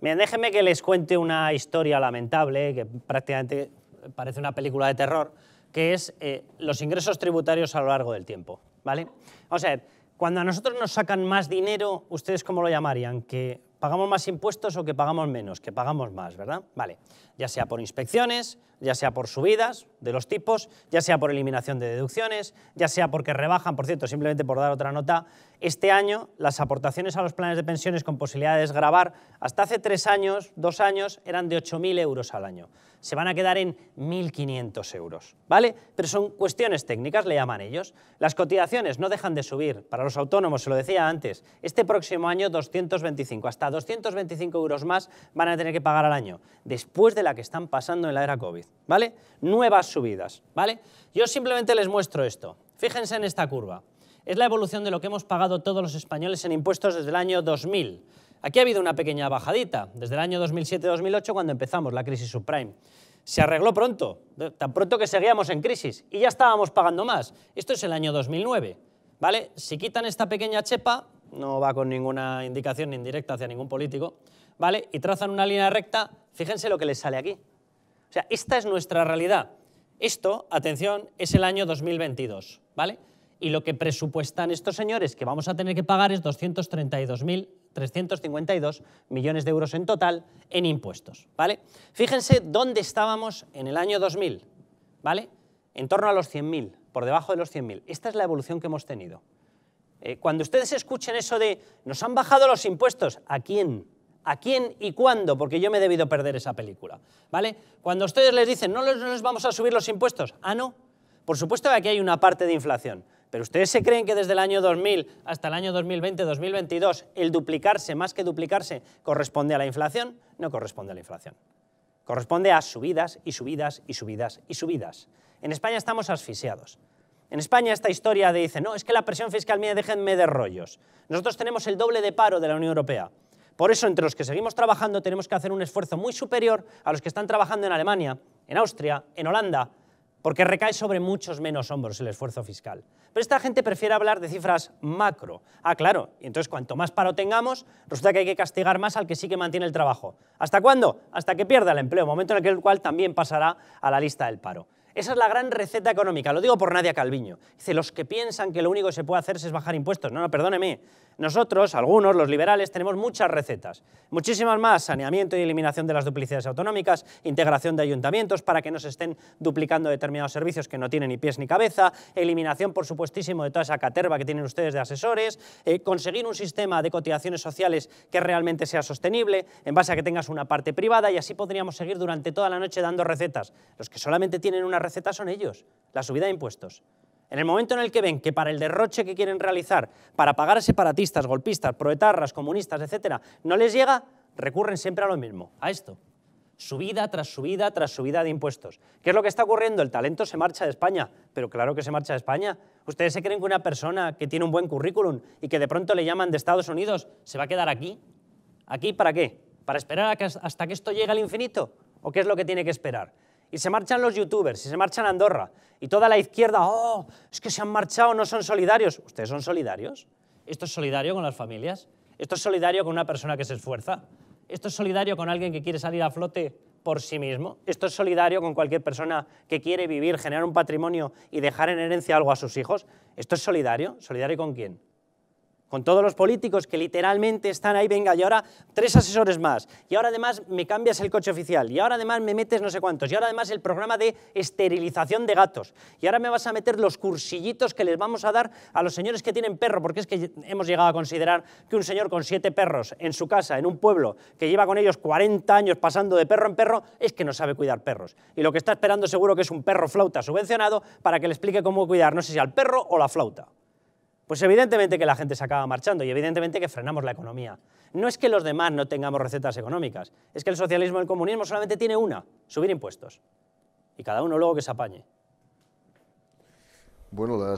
Bien, déjenme que les cuente una historia lamentable, que prácticamente parece una película de terror, que es eh, los ingresos tributarios a lo largo del tiempo. ¿vale? o sea, cuando a nosotros nos sacan más dinero, ¿ustedes cómo lo llamarían? ¿Que ¿Pagamos más impuestos o que pagamos menos? Que pagamos más, ¿verdad? Vale, ya sea por inspecciones, ya sea por subidas de los tipos, ya sea por eliminación de deducciones, ya sea porque rebajan, por cierto, simplemente por dar otra nota, este año las aportaciones a los planes de pensiones con posibilidad de desgrabar hasta hace tres años, dos años, eran de 8.000 euros al año se van a quedar en 1.500 euros, ¿vale? Pero son cuestiones técnicas, le llaman ellos. Las cotizaciones no dejan de subir. Para los autónomos, se lo decía antes, este próximo año 225, hasta 225 euros más van a tener que pagar al año, después de la que están pasando en la era COVID, ¿vale? Nuevas subidas, ¿vale? Yo simplemente les muestro esto. Fíjense en esta curva. Es la evolución de lo que hemos pagado todos los españoles en impuestos desde el año 2000. Aquí ha habido una pequeña bajadita, desde el año 2007-2008 cuando empezamos la crisis subprime. Se arregló pronto, tan pronto que seguíamos en crisis y ya estábamos pagando más. Esto es el año 2009, ¿vale? Si quitan esta pequeña chepa, no va con ninguna indicación indirecta hacia ningún político, ¿vale? Y trazan una línea recta, fíjense lo que les sale aquí. O sea, esta es nuestra realidad. Esto, atención, es el año 2022, ¿vale? Y lo que presupuestan estos señores que vamos a tener que pagar es 232.000 352 millones de euros en total en impuestos, ¿vale? Fíjense dónde estábamos en el año 2000, ¿vale? En torno a los 100.000, por debajo de los 100.000. Esta es la evolución que hemos tenido. Eh, cuando ustedes escuchen eso de nos han bajado los impuestos, ¿a quién? ¿A quién y cuándo? Porque yo me he debido perder esa película, ¿vale? Cuando ustedes les dicen no les, no les vamos a subir los impuestos, ah, no. Por supuesto que aquí hay una parte de inflación, pero ustedes se creen que desde el año 2000 hasta el año 2020-2022 el duplicarse más que duplicarse corresponde a la inflación? No corresponde a la inflación. Corresponde a subidas y subidas y subidas y subidas. En España estamos asfixiados. En España esta historia de dice, no, es que la presión fiscal mía, déjenme de rollos. Nosotros tenemos el doble de paro de la Unión Europea. Por eso, entre los que seguimos trabajando, tenemos que hacer un esfuerzo muy superior a los que están trabajando en Alemania, en Austria, en Holanda, porque recae sobre muchos menos hombros el esfuerzo fiscal. Pero esta gente prefiere hablar de cifras macro. Ah, claro, y entonces cuanto más paro tengamos, resulta que hay que castigar más al que sí que mantiene el trabajo. ¿Hasta cuándo? Hasta que pierda el empleo, momento en el cual también pasará a la lista del paro. Esa es la gran receta económica, lo digo por Nadia Calviño. Dice, los que piensan que lo único que se puede hacer es bajar impuestos. No, no, perdóneme. Nosotros, algunos, los liberales, tenemos muchas recetas. Muchísimas más, saneamiento y eliminación de las duplicidades autonómicas, integración de ayuntamientos para que no se estén duplicando determinados servicios que no tienen ni pies ni cabeza, eliminación, por supuestísimo, de toda esa caterva que tienen ustedes de asesores, eh, conseguir un sistema de cotizaciones sociales que realmente sea sostenible, en base a que tengas una parte privada y así podríamos seguir durante toda la noche dando recetas. Los que solamente tienen una receta receta son ellos, la subida de impuestos. En el momento en el que ven que para el derroche que quieren realizar, para pagar a separatistas, golpistas, proetarras, comunistas, etcétera, no les llega, recurren siempre a lo mismo, a esto. Subida tras subida tras subida de impuestos. ¿Qué es lo que está ocurriendo? El talento se marcha de España, pero claro que se marcha de España. ¿Ustedes se creen que una persona que tiene un buen currículum y que de pronto le llaman de Estados Unidos se va a quedar aquí? ¿Aquí para qué? ¿Para esperar hasta que esto llegue al infinito? ¿O qué es lo que tiene que esperar? y se marchan los youtubers, y se marchan Andorra, y toda la izquierda, oh, es que se han marchado, no son solidarios. ¿Ustedes son solidarios? ¿Esto es solidario con las familias? ¿Esto es solidario con una persona que se esfuerza? ¿Esto es solidario con alguien que quiere salir a flote por sí mismo? ¿Esto es solidario con cualquier persona que quiere vivir, generar un patrimonio y dejar en herencia algo a sus hijos? ¿Esto es solidario? ¿Solidario con quién? con todos los políticos que literalmente están ahí, venga, y ahora tres asesores más, y ahora además me cambias el coche oficial, y ahora además me metes no sé cuántos, y ahora además el programa de esterilización de gatos, y ahora me vas a meter los cursillitos que les vamos a dar a los señores que tienen perro, porque es que hemos llegado a considerar que un señor con siete perros en su casa, en un pueblo, que lleva con ellos 40 años pasando de perro en perro, es que no sabe cuidar perros. Y lo que está esperando seguro que es un perro flauta subvencionado para que le explique cómo cuidar, no sé si al perro o la flauta. Pues evidentemente que la gente se acaba marchando y evidentemente que frenamos la economía. No es que los demás no tengamos recetas económicas, es que el socialismo y el comunismo solamente tiene una, subir impuestos. Y cada uno luego que se apañe. Bueno,